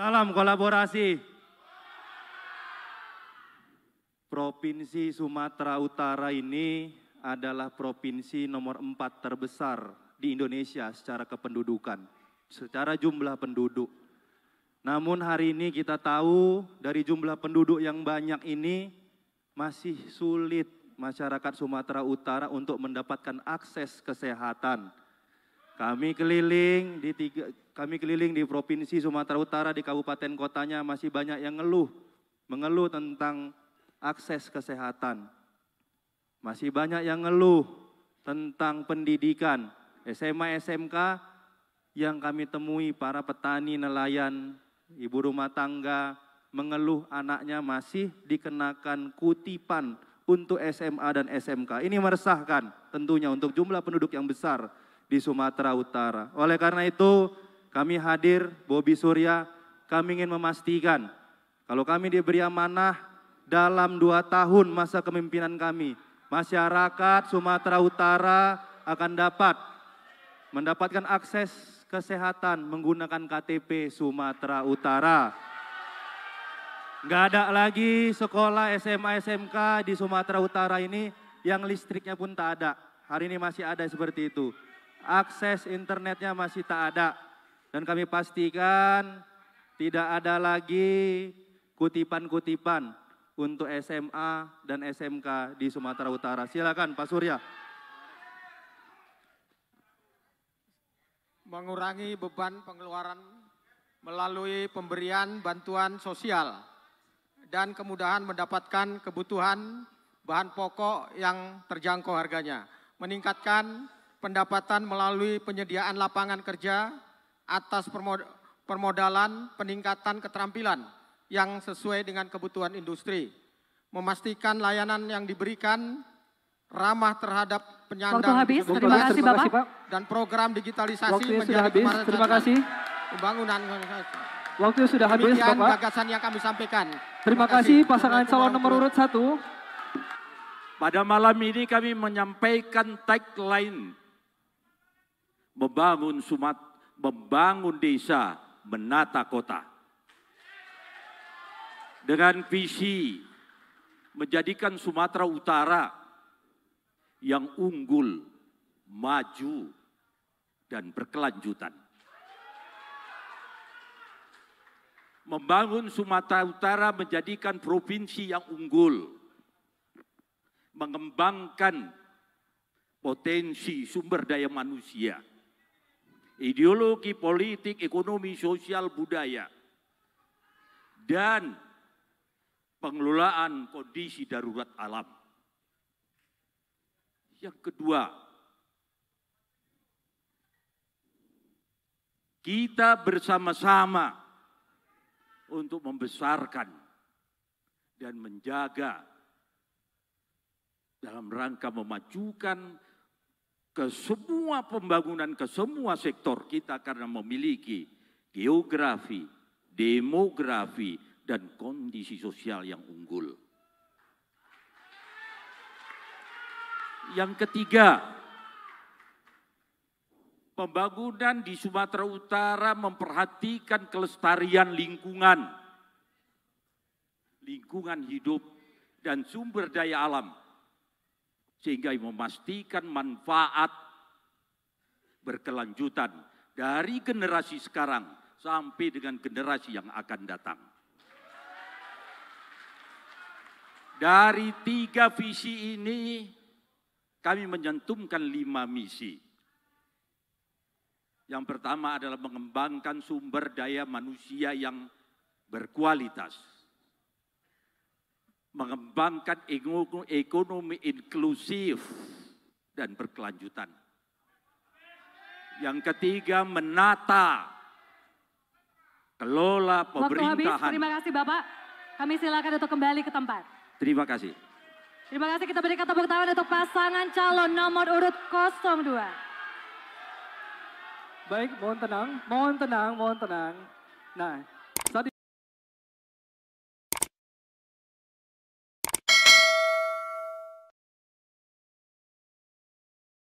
Salam kolaborasi. Provinsi Sumatera Utara ini adalah provinsi nomor empat terbesar di Indonesia secara kependudukan, secara jumlah penduduk. Namun hari ini kita tahu dari jumlah penduduk yang banyak ini masih sulit masyarakat Sumatera Utara untuk mendapatkan akses kesehatan kami keliling di tiga, kami keliling di provinsi Sumatera Utara di kabupaten kotanya masih banyak yang ngeluh, mengeluh tentang akses kesehatan. Masih banyak yang ngeluh tentang pendidikan SMA SMK yang kami temui para petani nelayan, ibu rumah tangga mengeluh anaknya masih dikenakan kutipan untuk SMA dan SMK. Ini meresahkan tentunya untuk jumlah penduduk yang besar di Sumatera Utara. Oleh karena itu, kami hadir Bobi Surya, kami ingin memastikan kalau kami diberi amanah dalam dua tahun masa kepemimpinan kami, masyarakat Sumatera Utara akan dapat mendapatkan akses kesehatan menggunakan KTP Sumatera Utara. Gak ada lagi sekolah SMA SMK di Sumatera Utara ini yang listriknya pun tak ada. Hari ini masih ada seperti itu akses internetnya masih tak ada. Dan kami pastikan tidak ada lagi kutipan-kutipan untuk SMA dan SMK di Sumatera Utara. Silakan Pak Surya. Mengurangi beban pengeluaran melalui pemberian bantuan sosial dan kemudahan mendapatkan kebutuhan bahan pokok yang terjangkau harganya. Meningkatkan pendapatan melalui penyediaan lapangan kerja atas permodalan peningkatan keterampilan yang sesuai dengan kebutuhan industri. Memastikan layanan yang diberikan ramah terhadap penyandang Waktu habis, terima, terima kasih Bapak. Dan program digitalisasi Waktunya menjadi sudah habis, terima kasih. Pembangunan. Waktu sudah habis Demikian Bapak. gagasan yang kami sampaikan. Terima, terima kasih pasangan calon nomor urut satu. Pada malam ini kami menyampaikan tagline membangun Sumat, membangun desa, menata kota. Dengan visi menjadikan Sumatera Utara yang unggul, maju, dan berkelanjutan. Membangun Sumatera Utara menjadikan provinsi yang unggul, mengembangkan potensi sumber daya manusia, ideologi politik, ekonomi, sosial, budaya, dan pengelolaan kondisi darurat alam. Yang kedua, kita bersama-sama untuk membesarkan dan menjaga dalam rangka memajukan ke semua pembangunan, ke semua sektor kita karena memiliki geografi, demografi, dan kondisi sosial yang unggul. Yang ketiga, pembangunan di Sumatera Utara memperhatikan kelestarian lingkungan, lingkungan hidup, dan sumber daya alam sehingga memastikan manfaat berkelanjutan dari generasi sekarang sampai dengan generasi yang akan datang. Dari tiga visi ini, kami menyentumkan lima misi. Yang pertama adalah mengembangkan sumber daya manusia yang berkualitas mengembangkan ekonomi inklusif dan berkelanjutan. Yang ketiga, menata kelola pemerintahan. Waktu habis, terima kasih Bapak. Kami silakan untuk kembali ke tempat. Terima kasih. Terima kasih kita berikan tepuk tangan untuk pasangan calon nomor urut 02. Baik, mohon tenang, mohon tenang, mohon tenang. Nah,